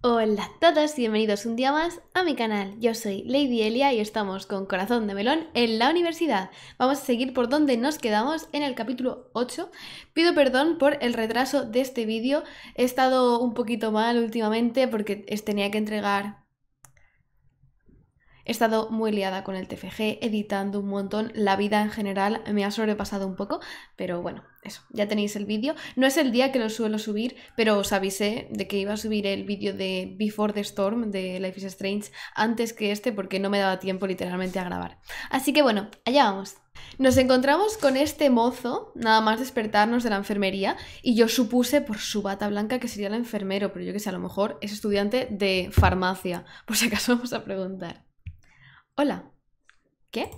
Hola a todos y bienvenidos un día más a mi canal. Yo soy Lady Elia y estamos con Corazón de Melón en la universidad. Vamos a seguir por donde nos quedamos en el capítulo 8. Pido perdón por el retraso de este vídeo. He estado un poquito mal últimamente porque tenía que entregar He estado muy liada con el TFG, editando un montón. La vida en general me ha sobrepasado un poco, pero bueno, eso, ya tenéis el vídeo. No es el día que lo suelo subir, pero os avisé de que iba a subir el vídeo de Before the Storm de Life is Strange antes que este porque no me daba tiempo literalmente a grabar. Así que bueno, allá vamos. Nos encontramos con este mozo, nada más despertarnos de la enfermería, y yo supuse por su bata blanca que sería el enfermero, pero yo que sé, a lo mejor es estudiante de farmacia, por si acaso vamos a preguntar. Hola. ¿Qué?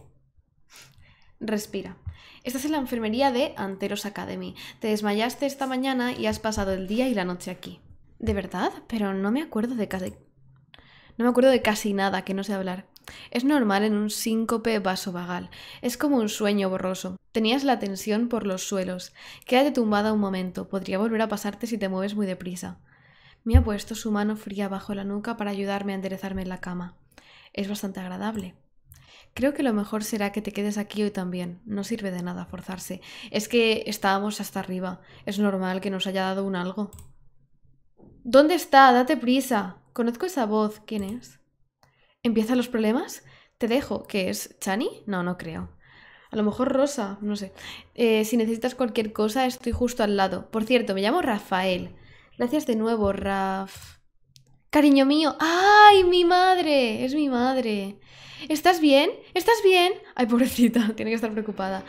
Respira. Estás en la enfermería de Anteros Academy. Te desmayaste esta mañana y has pasado el día y la noche aquí. ¿De verdad? Pero no me acuerdo de casi... No me acuerdo de casi nada que no sé hablar. Es normal en un síncope vasovagal. Es como un sueño borroso. Tenías la tensión por los suelos. Quédate tumbada un momento. Podría volver a pasarte si te mueves muy deprisa. Me ha puesto su mano fría bajo la nuca para ayudarme a enderezarme en la cama es bastante agradable. Creo que lo mejor será que te quedes aquí hoy también. No sirve de nada forzarse. Es que estábamos hasta arriba. Es normal que nos haya dado un algo. ¿Dónde está? Date prisa. Conozco esa voz. ¿Quién es? ¿Empiezan los problemas? Te dejo. ¿Qué es? ¿Chani? No, no creo. A lo mejor Rosa, no sé. Eh, si necesitas cualquier cosa, estoy justo al lado. Por cierto, me llamo Rafael. Gracias de nuevo, Raf... Cariño mío, ¡ay, mi madre! Es mi madre. ¿Estás bien? ¿Estás bien? Ay, pobrecita, tiene que estar preocupada.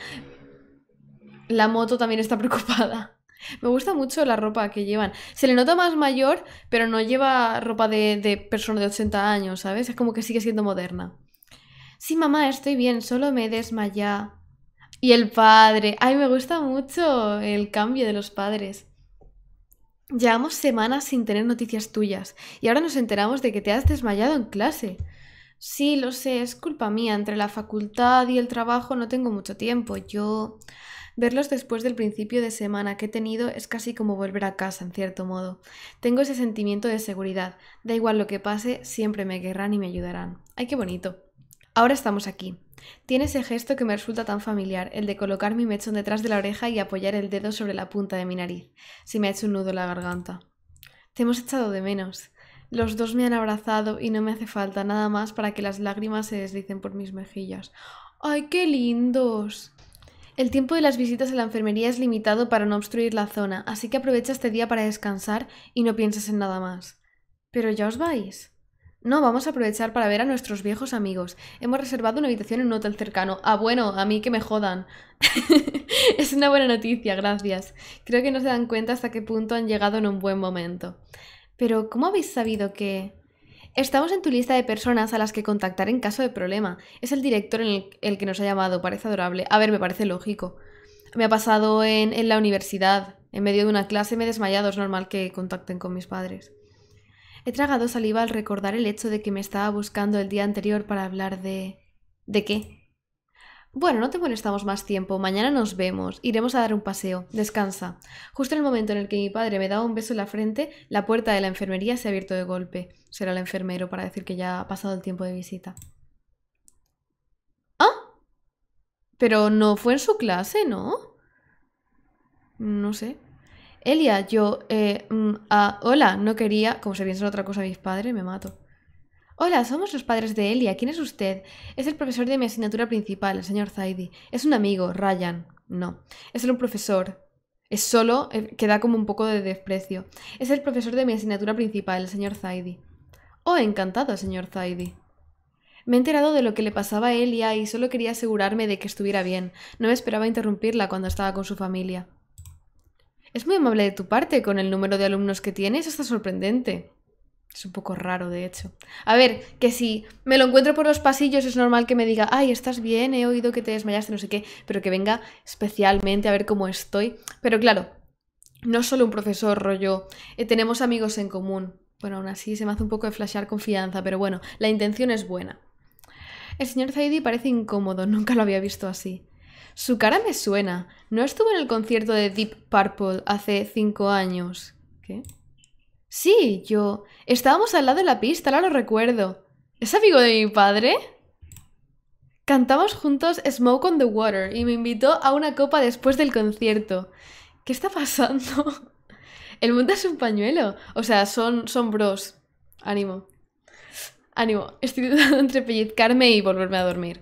La moto también está preocupada. Me gusta mucho la ropa que llevan. Se le nota más mayor, pero no lleva ropa de, persona de 80 años, ¿sabes? Es como que sigue siendo moderna. Sí, mamá, estoy bien, solo me desmaya. Y el padre. Ay, me gusta mucho el cambio de los padres. Llevamos semanas sin tener noticias tuyas y ahora nos enteramos de que te has desmayado en clase. Sí, lo sé, es culpa mía. Entre la facultad y el trabajo no tengo mucho tiempo. Yo... Verlos después del principio de semana que he tenido es casi como volver a casa, en cierto modo. Tengo ese sentimiento de seguridad. Da igual lo que pase, siempre me querrán y me ayudarán. ¡Ay, qué bonito! Ahora estamos aquí. Tiene ese gesto que me resulta tan familiar, el de colocar mi mechón detrás de la oreja y apoyar el dedo sobre la punta de mi nariz. si me ha hecho un nudo en la garganta. Te hemos echado de menos. Los dos me han abrazado y no me hace falta nada más para que las lágrimas se deslicen por mis mejillas. ¡Ay, qué lindos! El tiempo de las visitas a la enfermería es limitado para no obstruir la zona, así que aprovecha este día para descansar y no pienses en nada más. Pero ya os vais. No, vamos a aprovechar para ver a nuestros viejos amigos. Hemos reservado una habitación en un hotel cercano. Ah, bueno, a mí que me jodan. es una buena noticia, gracias. Creo que no se dan cuenta hasta qué punto han llegado en un buen momento. Pero, ¿cómo habéis sabido que...? Estamos en tu lista de personas a las que contactar en caso de problema. Es el director el, que nos ha llamado, parece adorable. A ver, me parece lógico. Me ha pasado en, en la universidad. En medio de una clase me he desmayado, es normal que contacten con mis padres. He tragado saliva al recordar el hecho de que me estaba buscando el día anterior para hablar de... ¿De qué? Bueno, no te molestamos más tiempo. Mañana nos vemos. Iremos a dar un paseo. Descansa. Justo en el momento en el que mi padre me daba un beso en la frente, la puerta de la enfermería se ha abierto de golpe. Será el enfermero para decir que ya ha pasado el tiempo de visita. ¿Ah? Pero no fue en su clase, ¿no? No sé. Elia, yo, eh, mm, hola, no quería, como se piensa otra cosa mis padres, me mato. Hola, somos los padres de Elia. ¿Quién es usted? Es el profesor de mi asignatura principal, el señor Zaidi. Es un amigo, Ryan. No, es solo un profesor. Es solo, eh, queda que da como un poco de desprecio. Es el profesor de mi asignatura principal, el señor Zaidi. Oh, encantado, señor Zaidi. Me he enterado de lo que le pasaba a Elia y solo quería asegurarme de que estuviera bien. No me esperaba interrumpirla cuando estaba con su familia. Es muy amable de tu parte con el número de alumnos que tienes, hasta sorprendente. Es un poco raro, de hecho. A ver, que si me lo encuentro por los pasillos es normal que me diga, ay, estás bien, he oído que te desmayaste, no sé qué, pero que venga especialmente a ver cómo estoy. Pero claro, no solo un profesor rollo, eh, tenemos amigos en común. Bueno, aún así se me hace un poco de flashear confianza, pero bueno, la intención es buena. El señor Zaidi parece incómodo, nunca lo había visto así. Su cara me suena. ¿No estuvo en el concierto de Deep Purple hace cinco años? ¿Qué? Sí, yo. Estábamos al lado de la pista, ahora lo recuerdo. ¿Es amigo de mi padre? Cantamos juntos Smoke on the Water y me invitó a una copa después del concierto. ¿Qué está pasando? El mundo es un pañuelo. O sea, son, son bros. Ánimo. Ánimo. Estoy dudando entre pellizcarme y volverme a dormir.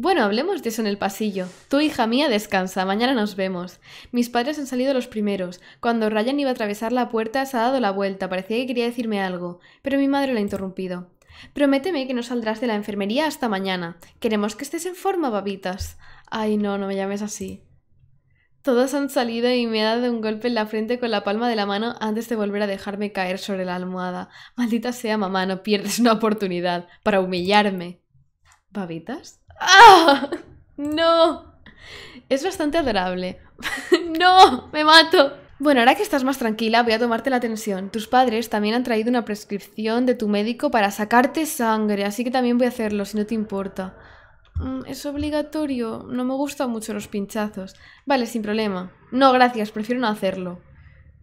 Bueno, hablemos de eso en el pasillo. Tu hija mía, descansa, mañana nos vemos. Mis padres han salido los primeros. Cuando Ryan iba a atravesar la puerta, se ha dado la vuelta, parecía que quería decirme algo, pero mi madre lo ha interrumpido. Prométeme que no saldrás de la enfermería hasta mañana. Queremos que estés en forma, babitas. Ay, no, no me llames así. Todos han salido y me ha dado un golpe en la frente con la palma de la mano antes de volver a dejarme caer sobre la almohada. Maldita sea mamá, no pierdes una oportunidad para humillarme. ¿Babitas? ¡Ah! ¡No! Es bastante adorable. ¡No! ¡Me mato! Bueno, ahora que estás más tranquila, voy a tomarte la tensión. Tus padres también han traído una prescripción de tu médico para sacarte sangre, así que también voy a hacerlo, si no te importa. Mm, es obligatorio. No me gustan mucho los pinchazos. Vale, sin problema. No, gracias, prefiero no hacerlo.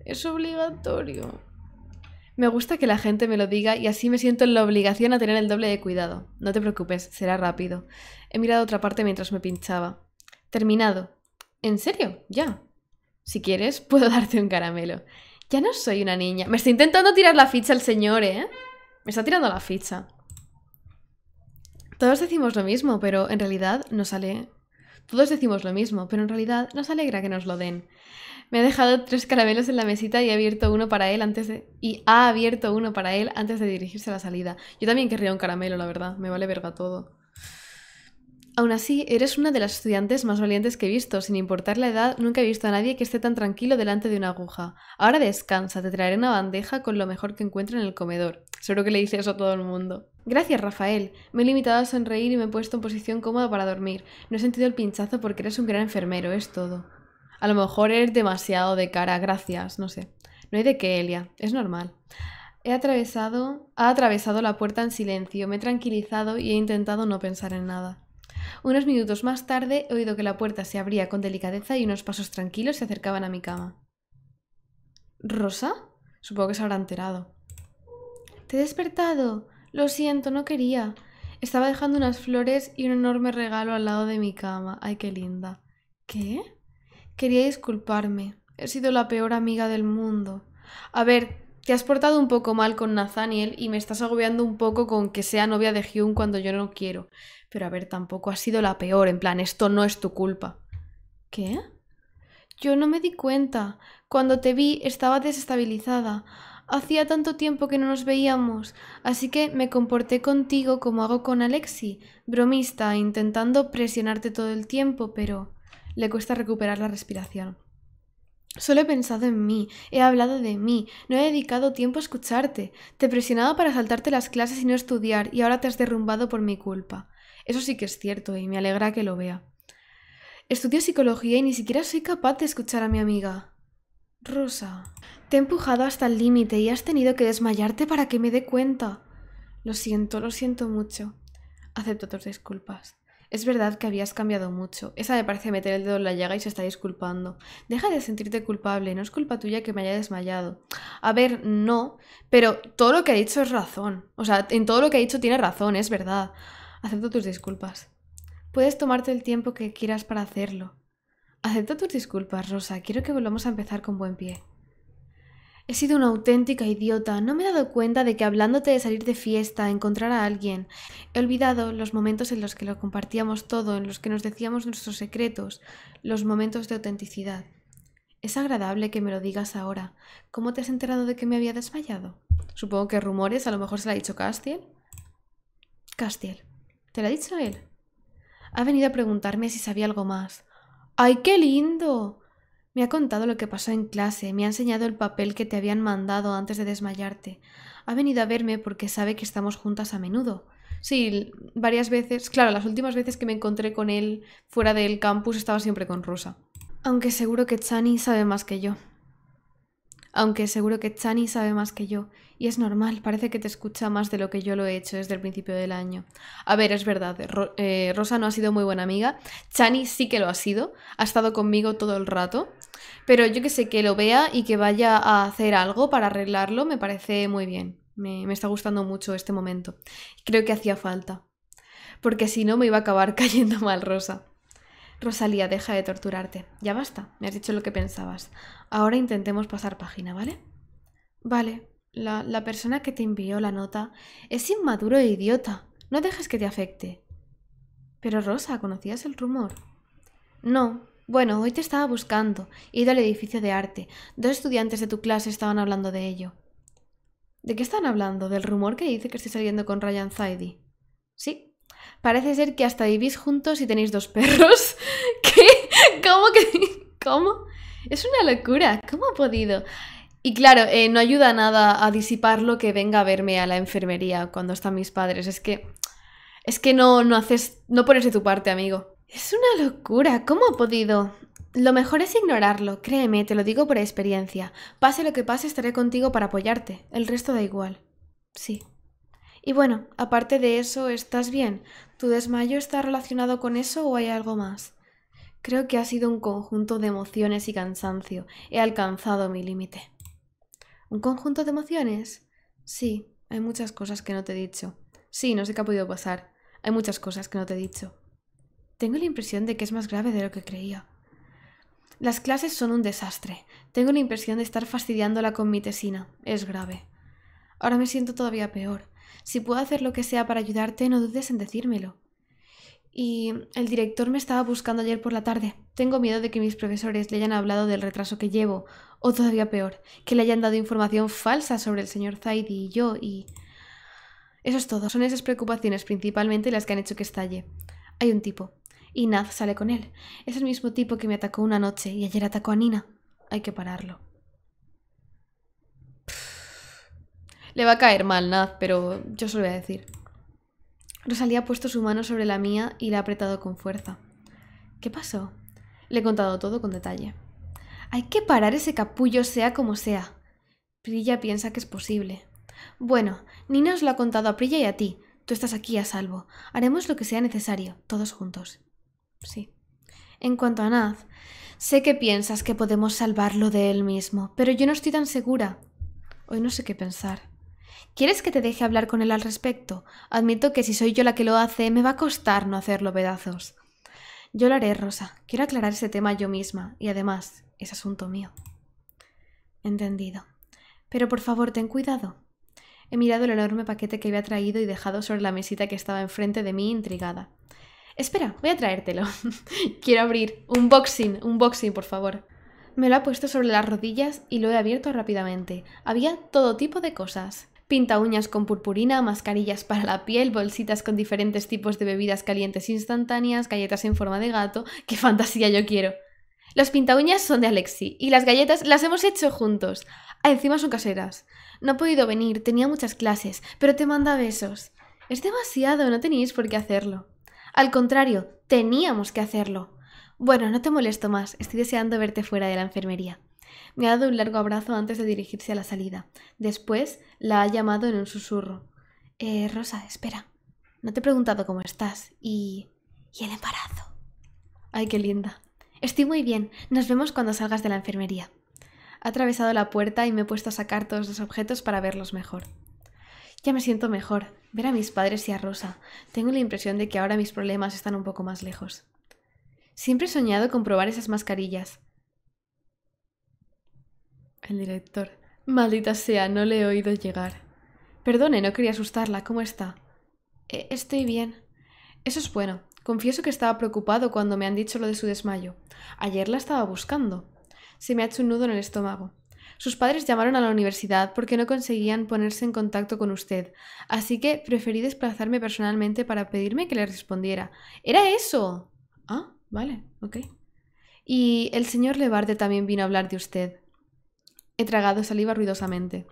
Es obligatorio. Me gusta que la gente me lo diga y así me siento en la obligación a tener el doble de cuidado. No te preocupes, será rápido. He mirado otra parte mientras me pinchaba. Terminado. ¿En serio? Ya. Si quieres, puedo darte un caramelo. Ya no soy una niña. Me está intentando tirar la ficha el señor, ¿eh? Me está tirando la ficha. Todos decimos lo mismo, pero en realidad nos sale... Todos decimos lo mismo, pero en realidad nos alegra que nos lo den. Me ha dejado tres caramelos en la mesita y ha abierto uno para él antes de... Y ha abierto uno para él antes de dirigirse a la salida. Yo también querría un caramelo, la verdad. Me vale verga todo. Aún así, eres una de las estudiantes más valientes que he visto. Sin importar la edad, nunca he visto a nadie que esté tan tranquilo delante de una aguja. Ahora descansa, te traeré una bandeja con lo mejor que encuentre en el comedor. Seguro que le dice eso a todo el mundo. Gracias, Rafael. Me he limitado a sonreír y me he puesto en posición cómoda para dormir. No he sentido el pinchazo porque eres un gran enfermero, es todo. A lo mejor eres demasiado de cara, gracias, no sé. No hay de qué, Elia, es normal. He atravesado, ha atravesado la puerta en silencio, me he tranquilizado y he intentado no pensar en nada. Unos minutos más tarde he oído que la puerta se abría con delicadeza y unos pasos tranquilos se acercaban a mi cama. ¿Rosa? Supongo que se habrá enterado. Te he despertado. Lo siento, no quería. Estaba dejando unas flores y un enorme regalo al lado de mi cama. Ay, qué linda. ¿Qué? Quería disculparme. He sido la peor amiga del mundo. A ver, te has portado un poco mal con Nathaniel y me estás agobiando un poco con que sea novia de Hume cuando yo no quiero. Pero a ver, tampoco has sido la peor, en plan, esto no es tu culpa. ¿Qué? Yo no me di cuenta. Cuando te vi estaba desestabilizada. Hacía tanto tiempo que no nos veíamos, así que me comporté contigo como hago con Alexi, bromista, intentando presionarte todo el tiempo, pero le cuesta recuperar la respiración. Solo he pensado en mí, he hablado de mí, no he dedicado tiempo a escucharte. Te he presionado para saltarte las clases y no estudiar, y ahora te has derrumbado por mi culpa. Eso sí que es cierto, y me alegra que lo vea. Estudio psicología y ni siquiera soy capaz de escuchar a mi amiga. Rosa, te he empujado hasta el límite y has tenido que desmayarte para que me dé cuenta. Lo siento, lo siento mucho. Acepto tus disculpas. Es verdad que habías cambiado mucho. Esa me parece meter el dedo en la llaga y se está disculpando. Deja de sentirte culpable, no es culpa tuya que me haya desmayado. A ver, no, pero todo lo que ha dicho es razón. O sea, en todo lo que ha dicho tiene razón, es verdad. Acepto tus disculpas. Puedes tomarte el tiempo que quieras para hacerlo. Acepto tus disculpas, Rosa. Quiero que volvamos a empezar con buen pie. He sido una auténtica idiota. No me he dado cuenta de que hablándote de salir de fiesta, encontrar a alguien, he olvidado los momentos en los que lo compartíamos todo, en los que nos decíamos nuestros secretos, los momentos de autenticidad. Es agradable que me lo digas ahora. ¿Cómo te has enterado de que me había desmayado? Supongo que rumores, a lo mejor se lo ha dicho Castiel. Castiel, ¿te lo ha dicho él? Ha venido a preguntarme si sabía algo más. ¡Ay, qué lindo! Me ha contado lo que pasó en clase, me ha enseñado el papel que te habían mandado antes de desmayarte. Ha venido a verme porque sabe que estamos juntas a menudo. Sí, varias veces, claro, las últimas veces que me encontré con él fuera del campus estaba siempre con Rosa. Aunque seguro que Chani sabe más que yo aunque seguro que Chani sabe más que yo, y es normal, parece que te escucha más de lo que yo lo he hecho desde el principio del año. A ver, es verdad, eh, Rosa no ha sido muy buena amiga, Chani sí que lo ha sido, ha estado conmigo todo el rato, pero yo que sé que lo vea y que vaya a hacer algo para arreglarlo me parece muy bien. me está gustando mucho este momento. Creo que hacía falta. Porque si no me iba a acabar cayendo mal Rosa. Rosalía, deja de torturarte. Ya basta, me has dicho lo que pensabas. Ahora intentemos pasar página, ¿vale? Vale, la, persona que te envió la nota es inmaduro e idiota. No dejes que te afecte. Pero Rosa, ¿conocías el rumor? No. Bueno, hoy te estaba buscando. He ido al edificio de arte. Dos estudiantes de tu clase estaban hablando de ello. ¿De qué están hablando? ¿Del rumor que dice que estoy saliendo con Ryan Zaidi? Sí, Parece ser que hasta vivís juntos y tenéis dos perros. ¿Qué? ¿Cómo que.? ¿Cómo? Es una locura. ¿Cómo ha podido? Y claro, eh, no ayuda nada a disipar lo que venga a verme a la enfermería cuando están mis padres. Es que. Es que no, no haces. No pones de tu parte, amigo. Es una locura. ¿Cómo ha podido? Lo mejor es ignorarlo, créeme, te lo digo por experiencia. Pase lo que pase, estaré contigo para apoyarte. El resto da igual. Sí. Y bueno, aparte de eso, ¿estás bien? ¿Tu desmayo está relacionado con eso o hay algo más? Creo que ha sido un conjunto de emociones y cansancio. He alcanzado mi límite. ¿Un conjunto de emociones? Sí, hay muchas cosas que no te he dicho. Sí, no sé qué ha podido pasar. Hay muchas cosas que no te he dicho. Tengo la impresión de que es más grave de lo que creía. Las clases son un desastre. Tengo la impresión de estar fastidiándola con mi tesina. Es grave. Ahora me siento todavía peor. Si puedo hacer lo que sea para ayudarte, no dudes en decírmelo. Y el director me estaba buscando ayer por la tarde. Tengo miedo de que mis profesores le hayan hablado del retraso que llevo, o todavía peor, que le hayan dado información falsa sobre el señor Zaidi y yo y... Eso es todo. Son esas preocupaciones principalmente las que han hecho que estalle. Hay un tipo. Y Naz sale con él. Es el mismo tipo que me atacó una noche y ayer atacó a Nina. Hay que pararlo. Le va a caer mal, Naz, pero yo se lo voy a decir. Rosalía ha puesto su mano sobre la mía y la ha apretado con fuerza. ¿Qué pasó? Le he contado todo con detalle. Hay que parar ese capullo sea como sea. Prilla piensa que es posible. Bueno, Nina os lo ha contado a Prilla y a ti. Tú estás aquí a salvo. Haremos lo que sea necesario, todos juntos. Sí. En cuanto a Naz, sé que piensas que podemos salvarlo de él mismo, pero yo no estoy tan segura. Hoy no sé qué pensar. ¿Quieres que te deje hablar con él al respecto? Admito que si soy yo la que lo hace, me va a costar no hacerlo pedazos. Yo lo haré, Rosa. Quiero aclarar ese tema yo misma, y además, es asunto mío. Entendido. Pero por favor, ten cuidado. He mirado el enorme paquete que había traído y dejado sobre la mesita que estaba enfrente de mí, intrigada. Espera, voy a traértelo. Quiero abrir. Un boxing, un boxing, por favor. Me lo ha puesto sobre las rodillas y lo he abierto rápidamente. Había todo tipo de cosas pinta uñas con purpurina, mascarillas para la piel, bolsitas con diferentes tipos de bebidas calientes instantáneas, galletas en forma de gato. ¡Qué fantasía yo quiero! Los uñas son de Alexi y las galletas las hemos hecho juntos. Ah, encima son caseras. No ha podido venir, tenía muchas clases, pero te manda besos. Es demasiado, no tenéis por qué hacerlo. Al contrario, teníamos que hacerlo. Bueno, no te molesto más, estoy deseando verte fuera de la enfermería. Me ha dado un largo abrazo antes de dirigirse a la salida. Después la ha llamado en un susurro. Eh, Rosa, espera. No te he preguntado cómo estás. Y... ¿Y el embarazo? Ay, qué linda. Estoy muy bien. Nos vemos cuando salgas de la enfermería. Ha atravesado la puerta y me he puesto a sacar todos los objetos para verlos mejor. Ya me siento mejor. Ver a mis padres y a Rosa. Tengo la impresión de que ahora mis problemas están un poco más lejos. Siempre he soñado con probar esas mascarillas. El director. Maldita sea, no le he oído llegar. Perdone, no quería asustarla. ¿Cómo está? E, estoy bien. Eso es bueno. Confieso que estaba preocupado cuando me han dicho lo de su desmayo. Ayer la estaba buscando. Se me ha hecho un nudo en el estómago. Sus padres llamaron a la universidad porque no conseguían ponerse en contacto con usted, así que preferí desplazarme personalmente para pedirme que le respondiera. ¡Era eso! Ah, vale, ok. Y el señor Levarde también vino a hablar de usted. He tragado saliva ruidosamente.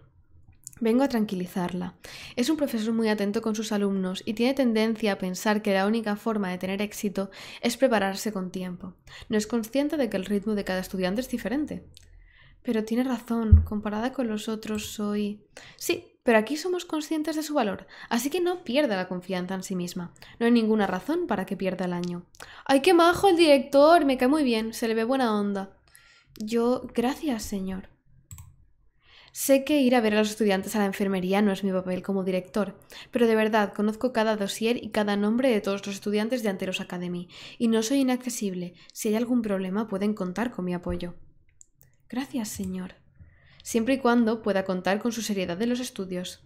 Vengo a tranquilizarla. Es un profesor muy atento con sus alumnos y tiene tendencia a pensar que la única forma de tener éxito es prepararse con tiempo. No es consciente de que el ritmo de cada estudiante es diferente. Pero tiene razón, comparada con los otros soy... Sí, pero aquí somos conscientes de su valor, así que no pierda la confianza en sí misma. No hay ninguna razón para que pierda el año. ¡Ay, qué majo el director! Me cae muy bien, se le ve buena onda. Yo, gracias, señor. Sé que ir a ver a los estudiantes a la enfermería no es mi papel como director, pero de verdad conozco cada dossier y cada nombre de todos los estudiantes de Anteros Academy, y no soy inaccesible. Si hay algún problema pueden contar con mi apoyo. Gracias, señor. Siempre y cuando pueda contar con su seriedad de los estudios.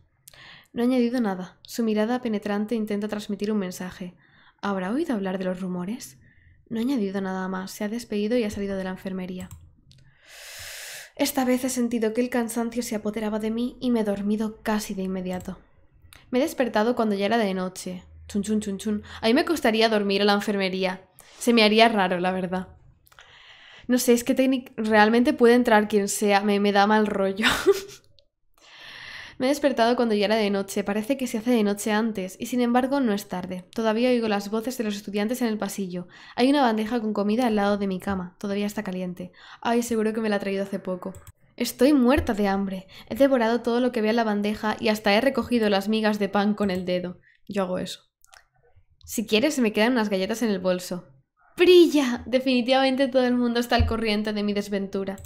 No ha añadido nada. Su mirada penetrante intenta transmitir un mensaje. ¿Habrá oído hablar de los rumores? No ha añadido nada más. Se ha despedido y ha salido de la enfermería. Esta vez he sentido que el cansancio se apoderaba de mí y me he dormido casi de inmediato. Me he despertado cuando ya era de noche. Chun, chun, chun, chun. A mí me costaría dormir en la enfermería. Se me haría raro, la verdad. No sé, es que realmente puede entrar quien sea. Me, me da mal rollo. Me he despertado cuando ya era de noche, parece que se hace de noche antes, y sin embargo no es tarde. Todavía oigo las voces de los estudiantes en el pasillo. Hay una bandeja con comida al lado de mi cama, todavía está caliente. Ay, seguro que me la ha traído hace poco. Estoy muerta de hambre. He devorado todo lo que veo en la bandeja y hasta he recogido las migas de pan con el dedo. Yo hago eso. Si quieres, se me quedan unas galletas en el bolso. ¡Brilla! Definitivamente todo el mundo está al corriente de mi desventura.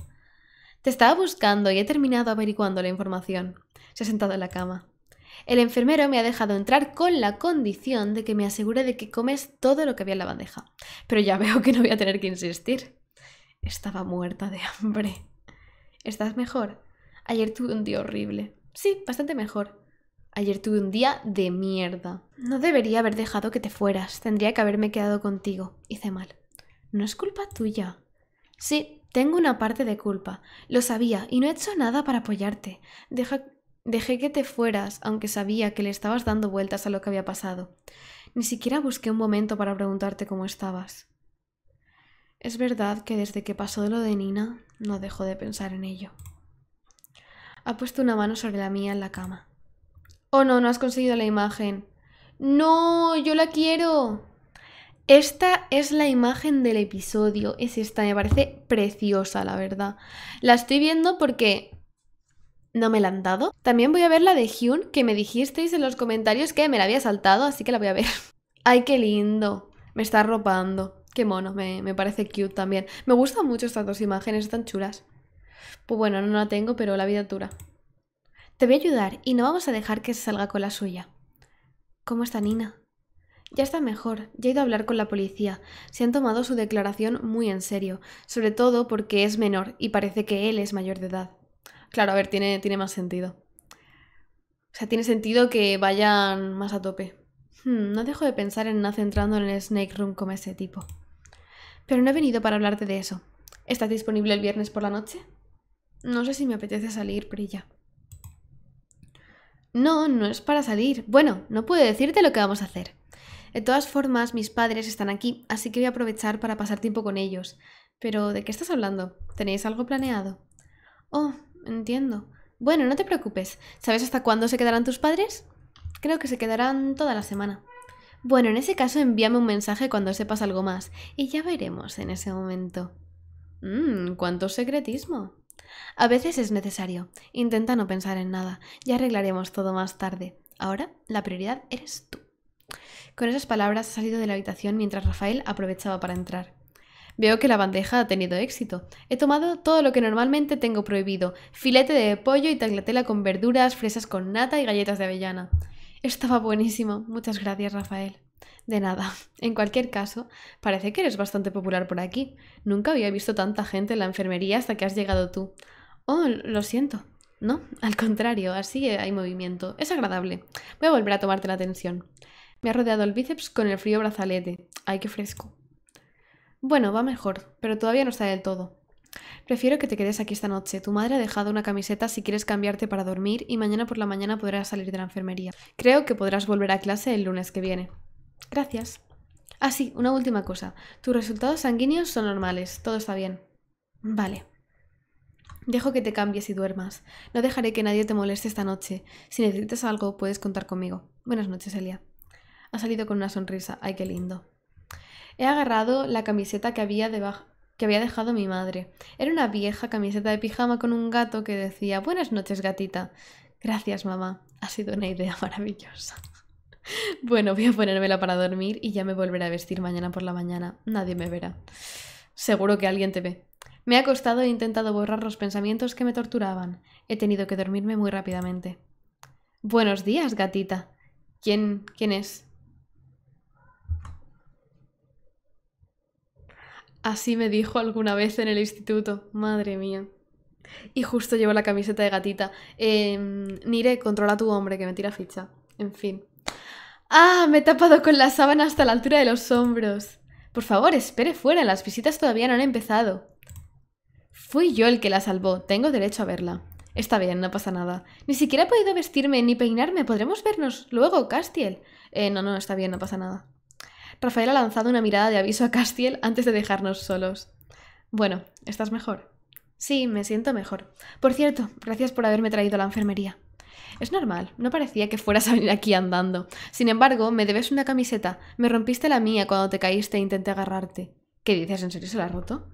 Te estaba buscando y he terminado averiguando la información. Se ha sentado en la cama. El enfermero me ha dejado entrar con la condición de que me asegure de que comes todo lo que había en la bandeja. Pero ya veo que no voy a tener que insistir. Estaba muerta de hambre. ¿Estás mejor? Ayer tuve un día horrible. Sí, bastante mejor. Ayer tuve un día de mierda. No debería haber dejado que te fueras. Tendría que haberme quedado contigo. Hice mal. No es culpa tuya. Sí, tengo una parte de culpa. Lo sabía y no he hecho nada para apoyarte. Dejé que te fueras, aunque sabía que le estabas dando vueltas a lo que había pasado. Ni siquiera busqué un momento para preguntarte cómo estabas. Es verdad que desde que pasó lo de Nina, no dejó de pensar en ello. Ha puesto una mano sobre la mía en la cama. Oh no, no has conseguido la imagen. No, yo la quiero. Esta es la imagen del episodio, es esta, me parece preciosa, la verdad. La estoy viendo porque no me la han dado. También voy a ver la de Hyun, que me dijisteis en los comentarios que me la había saltado, así que la voy a ver. ¡Ay, qué lindo! Me está arropando. Qué mono, me, parece cute también. Me gustan mucho estas dos imágenes, están chulas. Pues bueno, no la tengo, pero la vida dura. Te voy a ayudar y no vamos a dejar que se salga con la suya. ¿Cómo está Nina? Ya está mejor, ya he ido a hablar con la policía. Se han tomado su declaración muy en serio, sobre todo porque es menor y parece que él es mayor de edad. Claro, a ver, tiene, tiene más sentido. O sea, tiene sentido que vayan más a tope. Hmm, no dejo de pensar en Naz entrando en el Snake Room como ese tipo. Pero no he venido para hablarte de eso. ¿Estás disponible el viernes por la noche? No sé si me apetece salir, Prilla. No, no es para salir. Bueno, no puedo decirte lo que vamos a hacer. De todas formas, mis padres están aquí, así que voy a aprovechar para pasar tiempo con ellos. Pero, ¿de qué estás hablando? ¿Tenéis algo planeado? Oh, entiendo. Bueno, no te preocupes. ¿Sabes hasta cuándo se quedarán tus padres? Creo que se quedarán toda la semana. Bueno, en ese caso envíame un mensaje cuando sepas algo más, y ya veremos en ese momento. Mmm, cuánto secretismo. A veces es necesario. Intenta no pensar en nada. Ya arreglaremos todo más tarde. Ahora, la prioridad eres tú. Con esas palabras ha salido de la habitación mientras Rafael aprovechaba para entrar. Veo que la bandeja ha tenido éxito. He tomado todo lo que normalmente tengo prohibido, filete de pollo y taglatela con verduras, fresas con nata y galletas de avellana. Estaba buenísimo. Muchas gracias, Rafael. De nada. En cualquier caso, parece que eres bastante popular por aquí. Nunca había visto tanta gente en la enfermería hasta que has llegado tú. Oh, lo siento. No, al contrario, así hay movimiento. Es agradable. Voy a volver a tomarte la atención. Me ha rodeado el bíceps con el frío brazalete. Ay, qué fresco. Bueno, va mejor, pero todavía no está del todo. Prefiero que te quedes aquí esta noche. Tu madre ha dejado una camiseta si quieres cambiarte para dormir y mañana por la mañana podrás salir de la enfermería. Creo que podrás volver a clase el lunes que viene. Gracias. Ah, sí, una última cosa. Tus resultados sanguíneos son normales. Todo está bien. Vale. Dejo que te cambies y duermas. No dejaré que nadie te moleste esta noche. Si necesitas algo, puedes contar conmigo. Buenas noches, Elia. Ha salido con una sonrisa. Ay, qué lindo. He agarrado la camiseta que había debajo que había dejado mi madre. Era una vieja camiseta de pijama con un gato que decía Buenas noches, gatita. Gracias, mamá. Ha sido una idea maravillosa. bueno, voy a ponérmela para dormir y ya me volveré a vestir mañana por la mañana. Nadie me verá. Seguro que alguien te ve. Me he acostado e intentado borrar los pensamientos que me torturaban. He tenido que dormirme muy rápidamente. Buenos días, gatita. ¿Quién, quién es? Así me dijo alguna vez en el instituto, madre mía. Y justo llevo la camiseta de gatita. Eh, Nire, controla a tu hombre, que me tira ficha. En fin. Ah, me he tapado con la sábana hasta la altura de los hombros. Por favor, espere fuera, las visitas todavía no han empezado. Fui yo el que la salvó, tengo derecho a verla. Está bien, no pasa nada. Ni siquiera he podido vestirme ni peinarme, podremos vernos luego, Castiel. Eh, no, no, está bien, no pasa nada. Rafael ha lanzado una mirada de aviso a Castiel antes de dejarnos solos. Bueno, ¿estás mejor? Sí, me siento mejor. Por cierto, gracias por haberme traído a la enfermería. Es normal, no parecía que fueras a venir aquí andando. Sin embargo, me debes una camiseta. Me rompiste la mía cuando te caíste e intenté agarrarte. ¿Qué dices? ¿En serio se la roto?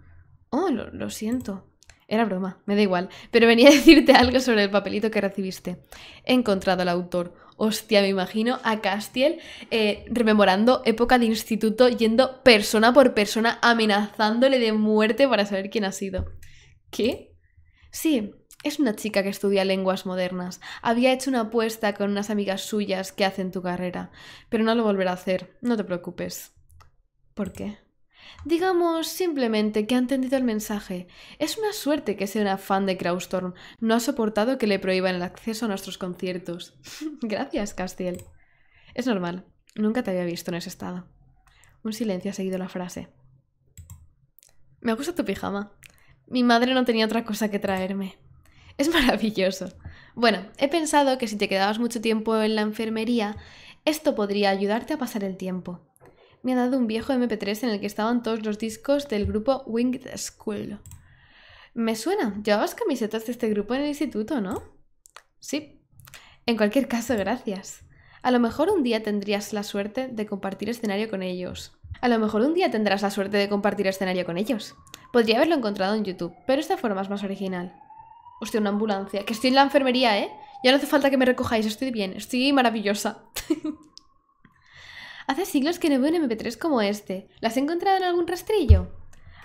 Oh, lo siento. Era broma, me da igual. Pero venía a decirte algo sobre el papelito que recibiste. He encontrado al autor. Hostia, me imagino a Castiel eh, rememorando época de instituto, yendo persona por persona, amenazándole de muerte para saber quién ha sido. ¿Qué? Sí, es una chica que estudia lenguas modernas. Había hecho una apuesta con unas amigas suyas que hacen tu carrera, pero no lo volverá a hacer, no te preocupes. ¿Por qué? Digamos simplemente que ha entendido el mensaje. Es una suerte que sea una fan de Crowstorm. No ha soportado que le prohíban el acceso a nuestros conciertos. Gracias, Castiel. Es normal. Nunca te había visto en ese estado. Un silencio ha seguido la frase. Me gusta tu pijama. Mi madre no tenía otra cosa que traerme. Es maravilloso. Bueno, he pensado que si te quedabas mucho tiempo en la enfermería, esto podría ayudarte a pasar el tiempo me ha dado un viejo MP3 en el que estaban todos los discos del grupo Winged School. Me suena, llevabas camisetas de este grupo en el instituto, ¿no? Sí. En cualquier caso, gracias. A lo mejor un día tendrías la suerte de compartir escenario con ellos. A lo mejor un día tendrás la suerte de compartir escenario con ellos. Podría haberlo encontrado en YouTube, pero esta forma es más original. Hostia, una ambulancia. Que estoy en la enfermería, ¿eh? Ya no hace falta que me recojáis, estoy bien, estoy maravillosa. Hace siglos que no veo un MP3 como este. ¿Las he encontrado en algún rastrillo?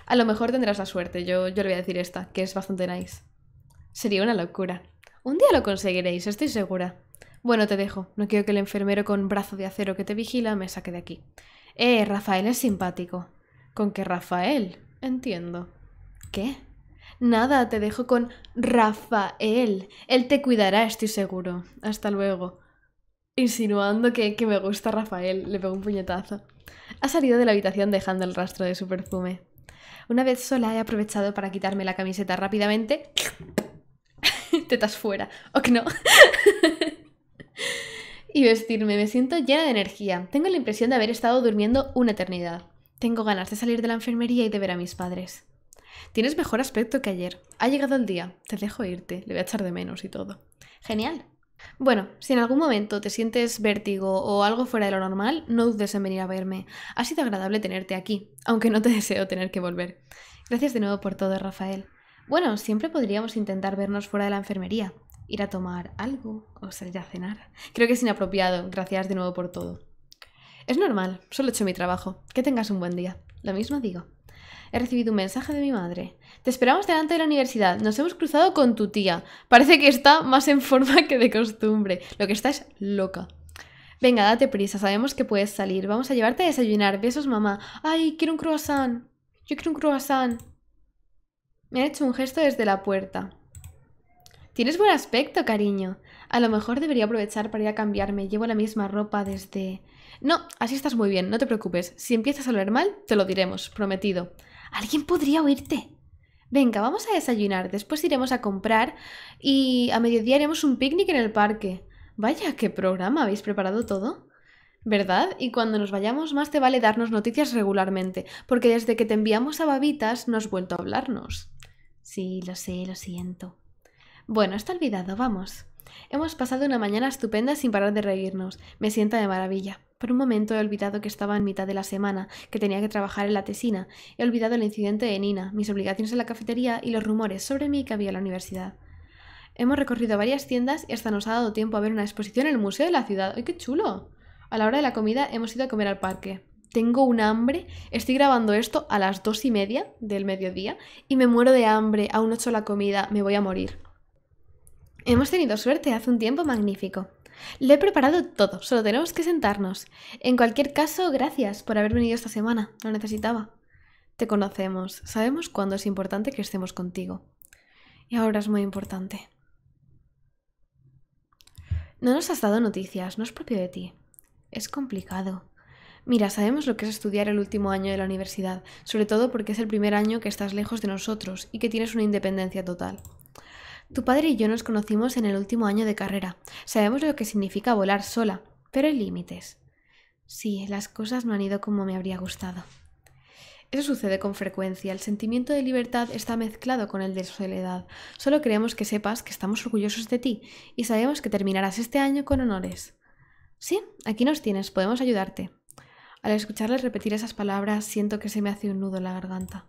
A lo mejor tendrás la suerte, yo, yo le voy a decir esta, que es bastante nice. Sería una locura. Un día lo conseguiréis, estoy segura. Bueno, te dejo. No quiero que el enfermero con brazo de acero que te vigila me saque de aquí. Eh, Rafael es simpático. ¿Con qué Rafael? Entiendo. ¿Qué? Nada, te dejo con Rafael. Él te cuidará, estoy seguro. Hasta luego insinuando que, que me gusta Rafael. Le pegó un puñetazo. Ha salido de la habitación dejando el rastro de su perfume. Una vez sola he aprovechado para quitarme la camiseta rápidamente. Tetas fuera, o que no. y vestirme. Me siento llena de energía. Tengo la impresión de haber estado durmiendo una eternidad. Tengo ganas de salir de la enfermería y de ver a mis padres. Tienes mejor aspecto que ayer. Ha llegado el día. Te dejo irte. Le voy a echar de menos y todo. Genial. Bueno, si en algún momento te sientes vértigo o algo fuera de lo normal, no dudes en venir a verme. Ha sido agradable tenerte aquí, aunque no te deseo tener que volver. Gracias de nuevo por todo, Rafael. Bueno, siempre podríamos intentar vernos fuera de la enfermería, ir a tomar algo o salir a cenar. Creo que es inapropiado. Gracias de nuevo por todo. Es normal, solo he hecho mi trabajo. Que tengas un buen día. Lo mismo digo. He recibido un mensaje de mi madre. Te esperamos delante de la universidad. Nos hemos cruzado con tu tía. Parece que está más en forma que de costumbre. Lo que está es loca. Venga, date prisa. Sabemos que puedes salir. Vamos a llevarte a desayunar. Besos, mamá. Ay, quiero un croissant. Yo quiero un croissant. Me ha hecho un gesto desde la puerta. Tienes buen aspecto, cariño. A lo mejor debería aprovechar para ir a cambiarme. Llevo la misma ropa desde... No, así estás muy bien, no te preocupes. Si empiezas a oler mal, te lo diremos, prometido. Alguien podría oírte. Venga, vamos a desayunar, después iremos a comprar y a mediodía haremos un picnic en el parque. Vaya, qué programa, habéis preparado todo. ¿Verdad? Y cuando nos vayamos más te vale darnos noticias regularmente, porque desde que te enviamos a Babitas no has vuelto a hablarnos. Sí, lo sé, lo siento. Bueno, está olvidado, vamos. Hemos pasado una mañana estupenda sin parar de reírnos. Me sienta de maravilla. Por un momento he olvidado que estaba en mitad de la semana, que tenía que trabajar en la tesina, he olvidado el incidente de Nina, mis obligaciones en la cafetería y los rumores sobre mí que había en la universidad. Hemos recorrido varias tiendas y hasta nos ha dado tiempo a ver una exposición en el Museo de la Ciudad. ¡Ay, qué chulo! A la hora de la comida hemos ido a comer al parque. Tengo un hambre, estoy grabando esto a las dos y media del mediodía y me muero de hambre, aún no he hecho la comida, me voy a morir. Hemos tenido suerte, hace un tiempo magnífico. Le he preparado todo, solo tenemos que sentarnos. En cualquier caso, gracias por haber venido esta semana, lo necesitaba. Te conocemos, sabemos cuándo es importante que estemos contigo. Y ahora es muy importante. No nos has dado noticias, no es propio de ti. Es complicado. Mira, sabemos lo que es estudiar el último año de la universidad, sobre todo porque es el primer año que estás lejos de nosotros y que tienes una independencia total. Tu padre y yo nos conocimos en el último año de carrera. Sabemos lo que significa volar sola, pero hay límites. Sí, las cosas no han ido como me habría gustado. Eso sucede con frecuencia. El sentimiento de libertad está mezclado con el de soledad. Solo queremos que sepas que estamos orgullosos de ti y sabemos que terminarás este año con honores. Sí, aquí nos tienes, podemos ayudarte. Al escucharles repetir esas palabras, siento que se me hace un nudo en la garganta.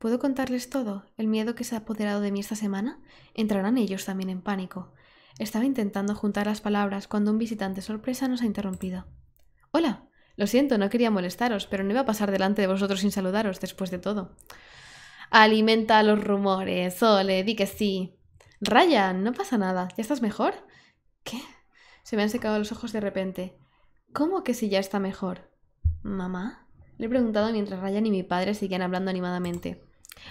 ¿Puedo contarles todo? ¿El miedo que se ha apoderado de mí esta semana? Entrarán ellos también en pánico. Estaba intentando juntar las palabras cuando un visitante sorpresa nos ha interrumpido. Hola. Lo siento, no quería molestaros, pero no iba a pasar delante de vosotros sin saludaros, después de todo. Alimenta los rumores, ¡Ole, di que sí. Ryan, no pasa nada, ¿ya estás mejor? ¿Qué? Se me han secado los ojos de repente. ¿Cómo que si ya está mejor? ¿Mamá? Le he preguntado mientras Ryan y mi padre seguían hablando animadamente.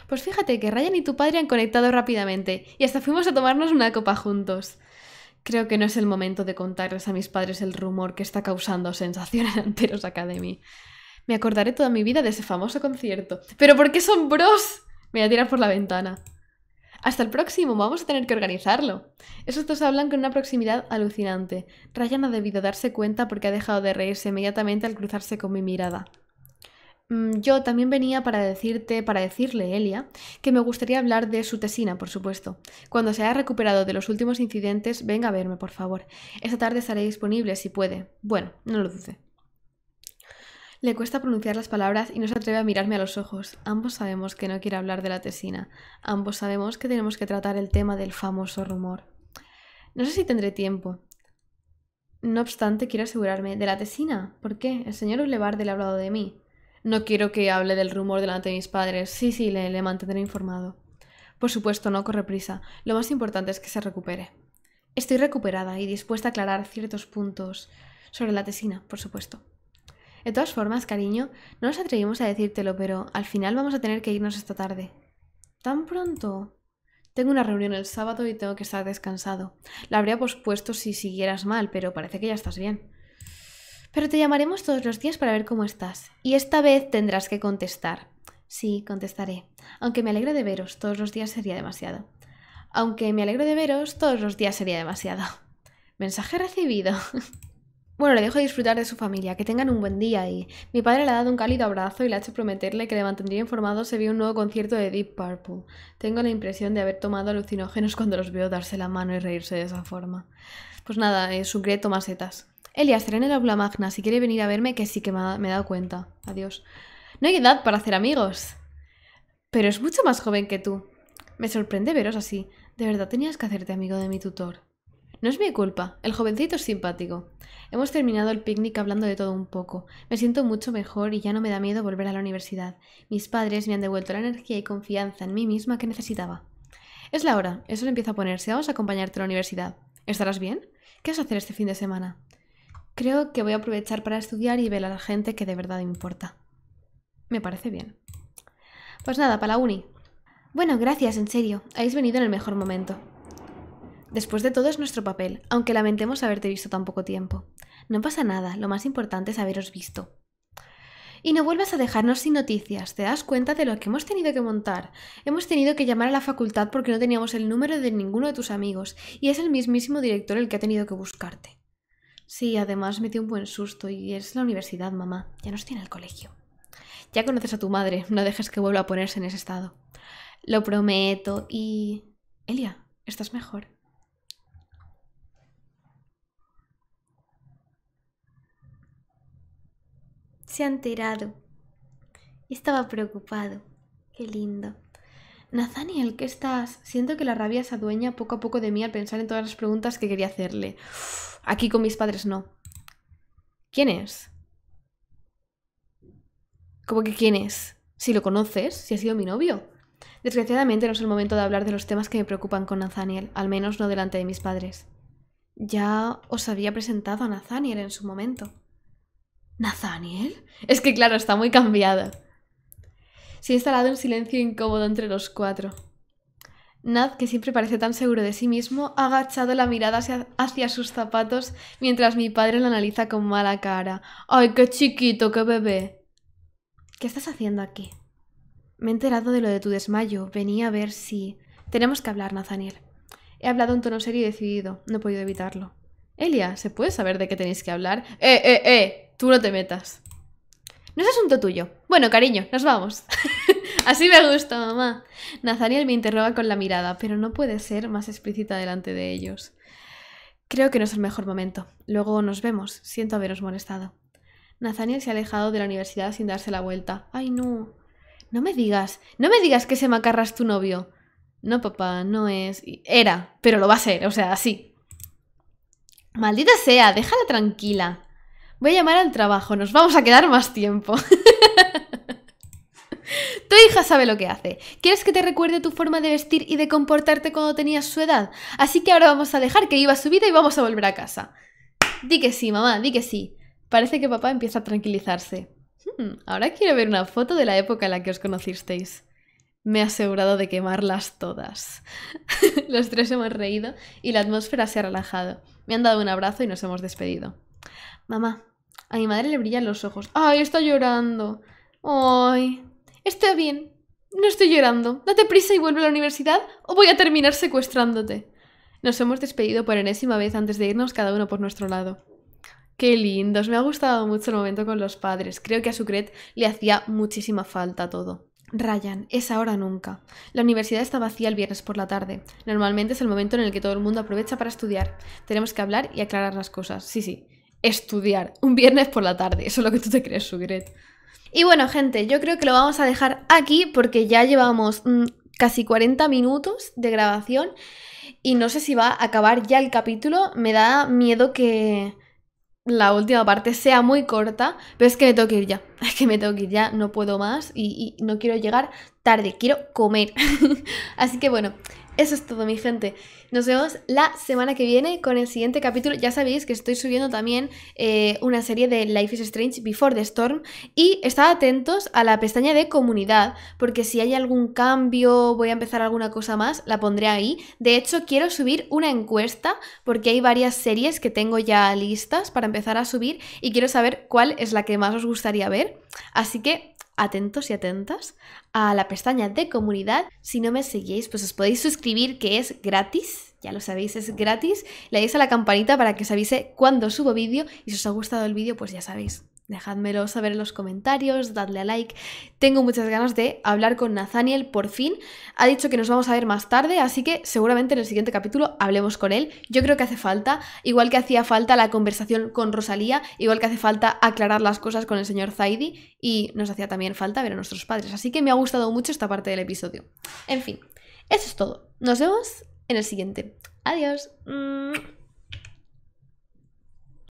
Pues fíjate que Ryan y tu padre han conectado rápidamente y hasta fuimos a tomarnos una copa juntos. Creo que no es el momento de contarles a mis padres el rumor que está causando sensación en Anteros Academy. Me acordaré toda mi vida de ese famoso concierto. ¿Pero por qué son bros? Me voy a tirar por la ventana. Hasta el próximo, vamos a tener que organizarlo. Esos dos hablan con una proximidad alucinante. Ryan ha debido darse cuenta porque ha dejado de reírse inmediatamente al cruzarse con mi mirada. Mm, yo también venía para decirte, para decirle, Elia, que me gustaría hablar de su tesina, por supuesto. Cuando se haya recuperado de los últimos incidentes, venga a verme, por favor. Esta tarde estaré disponible, si puede. Bueno, no lo dice. Le cuesta pronunciar las palabras y no se atreve a mirarme a los ojos. Ambos sabemos que no quiere hablar de la tesina. Ambos sabemos que tenemos que tratar el tema del famoso rumor. No sé si tendré tiempo, no obstante, quiero asegurarme de la tesina. ¿Por qué? El señor Ulevar le ha hablado de mí. No quiero que hable del rumor delante de mis padres. Sí, sí, le, le mantendré informado. Por supuesto, no corre prisa. Lo más importante es que se recupere. Estoy recuperada y dispuesta a aclarar ciertos puntos sobre la tesina, por supuesto. De todas formas, cariño, no nos atrevimos a decírtelo, pero al final vamos a tener que irnos esta tarde. ¿Tan pronto? Tengo una reunión el sábado y tengo que estar descansado. La habría pospuesto si siguieras mal, pero parece que ya estás bien. Pero te llamaremos todos los días para ver cómo estás. Y esta vez tendrás que contestar. Sí, contestaré. Aunque me alegro de veros, todos los días sería demasiado. Aunque me alegro de veros, todos los días sería demasiado. Mensaje recibido. Bueno, le dejo disfrutar de su familia, que tengan un buen día y mi padre le ha dado un cálido abrazo y le ha hecho prometerle que le mantendría informado si vio un nuevo concierto de Deep Purple. Tengo la impresión de haber tomado alucinógenos cuando los veo darse la mano y reírse de esa forma. Pues nada, es un masetas. Elias, seré en el aula magna. Si quiere venir a verme, que sí que me, he dado cuenta. Adiós. No hay edad para hacer amigos. Pero es mucho más joven que tú. Me sorprende veros así. De verdad tenías que hacerte amigo de mi tutor. No es mi culpa. El jovencito es simpático. Hemos terminado el picnic hablando de todo un poco. Me siento mucho mejor y ya no me da miedo volver a la universidad. Mis padres me han devuelto la energía y confianza en mí misma que necesitaba. Es la hora. Eso le empieza a ponerse. Vamos a acompañarte a la universidad. ¿Estarás bien? ¿Qué vas a hacer este fin de semana? Creo que voy a aprovechar para estudiar y ver a la gente que de verdad importa. Me parece bien. Pues nada, para la uni. Bueno, gracias, en serio. Habéis venido en el mejor momento. Después de todo es nuestro papel, aunque lamentemos haberte visto tan poco tiempo. No pasa nada, lo más importante es haberos visto. Y no vuelvas a dejarnos sin noticias, ¿te das cuenta de lo que hemos tenido que montar? Hemos tenido que llamar a la facultad porque no teníamos el número de ninguno de tus amigos, y es el mismísimo director el que ha tenido que buscarte. Sí, además me dio un buen susto y es la universidad, mamá. Ya no tiene en el colegio. Ya conoces a tu madre, no dejes que vuelva a ponerse en ese estado. Lo prometo y... Elia, ¿estás mejor? Se ha enterado. Estaba preocupado. Qué lindo. Nathaniel, ¿qué estás? Siento que la rabia se adueña poco a poco de mí al pensar en todas las preguntas que quería hacerle. aquí con mis padres no. ¿Quién es? ¿Cómo que quién es? Si lo conoces, si ha sido mi novio. Desgraciadamente no es el momento de hablar de los temas que me preocupan con Nathaniel, al menos no delante de mis padres. Ya os había presentado a Nathaniel en su momento. ¿Nathaniel? Es que claro, está muy cambiada. Se ha instalado un silencio incómodo entre los cuatro. Nad, que siempre parece tan seguro de sí mismo, ha agachado la mirada hacia, sus zapatos mientras mi padre lo analiza con mala cara. ¡Ay, qué chiquito, qué bebé! ¿Qué estás haciendo aquí? Me he enterado de lo de tu desmayo. Venía a ver si... Tenemos que hablar, Nathaniel. He hablado en tono serio y decidido. No he podido evitarlo. Elia, ¿se puede saber de qué tenéis que hablar? ¡Eh, eh, eh! Tú no te metas. No es asunto tuyo. Bueno, cariño, nos vamos. Así me gusta, mamá. Nathaniel me interroga con la mirada, pero no puede ser más explícita delante de ellos. Creo que no es el mejor momento. Luego nos vemos. Siento haberos molestado. Nathaniel se ha alejado de la universidad sin darse la vuelta. Ay, no. No me digas. No me digas que ese macarras es tu novio. No, papá, no es. Era, pero lo va a ser, o sea, así. Maldita sea, déjala tranquila. Voy a llamar al trabajo, nos vamos a quedar más tiempo. tu hija sabe lo que hace. ¿Quieres que te recuerde tu forma de vestir y de comportarte cuando tenías su edad? Así que ahora vamos a dejar que iba su vida y vamos a volver a casa. Di que sí, mamá, di que sí. Parece que papá empieza a tranquilizarse. Hmm, ahora quiero ver una foto de la época en la que os conocisteis. Me he asegurado de quemarlas todas. Los tres hemos reído y la atmósfera se ha relajado. Me han dado un abrazo y nos hemos despedido. Mamá, a mi madre le brillan los ojos. ¡Ay, está llorando! ¡Ay! Está bien. No estoy llorando. Date prisa y vuelve a la universidad o voy a terminar secuestrándote. Nos hemos despedido por enésima vez antes de irnos cada uno por nuestro lado. Qué lindos, me ha gustado mucho el momento con los padres. Creo que a Sucret le hacía muchísima falta todo. Ryan, es ahora nunca. La universidad está vacía el viernes por la tarde. Normalmente es el momento en el que todo el mundo aprovecha para estudiar. Tenemos que hablar y aclarar las cosas. Sí, sí estudiar un viernes por la tarde. Eso es lo que tú te crees, Sugret. Y bueno, gente, yo creo que lo vamos a dejar aquí porque ya llevamos mm, casi 40 minutos de grabación y no sé si va a acabar ya el capítulo. Me da miedo que la última parte sea muy corta, pero es que me tengo que ir ya. Es que me tengo que ir ya, no puedo más y no quiero llegar tarde, quiero comer. Así que bueno, eso es todo, mi gente. Nos vemos la semana que viene con el siguiente capítulo. Ya sabéis que estoy subiendo también eh, una serie de Life is Strange Before the Storm. Y estad atentos a la pestaña de comunidad, porque si hay algún cambio, voy a empezar alguna cosa más, la pondré ahí. De hecho, quiero subir una encuesta, porque hay varias series que tengo ya listas para empezar a subir y quiero saber cuál es la que más os gustaría ver. Así que atentos y atentas a la pestaña de comunidad. Si no me seguís, pues os podéis suscribir, que es gratis. Ya lo sabéis, es gratis. Le dais a la campanita para que os avise cuando subo vídeo y si os ha gustado el vídeo, pues ya sabéis, Dejádmelo saber en los comentarios, dadle a like. Tengo muchas ganas de hablar con Nathaniel por fin. Ha dicho que nos vamos a ver más tarde, así que seguramente en el siguiente capítulo hablemos con él. Yo creo que hace falta, igual que hacía falta la conversación con Rosalía, igual que hace falta aclarar las cosas con el señor Zaidi y nos hacía también falta ver a nuestros padres. Así que me ha gustado mucho esta parte del episodio. En fin, eso es todo. Nos vemos en el siguiente. Adiós.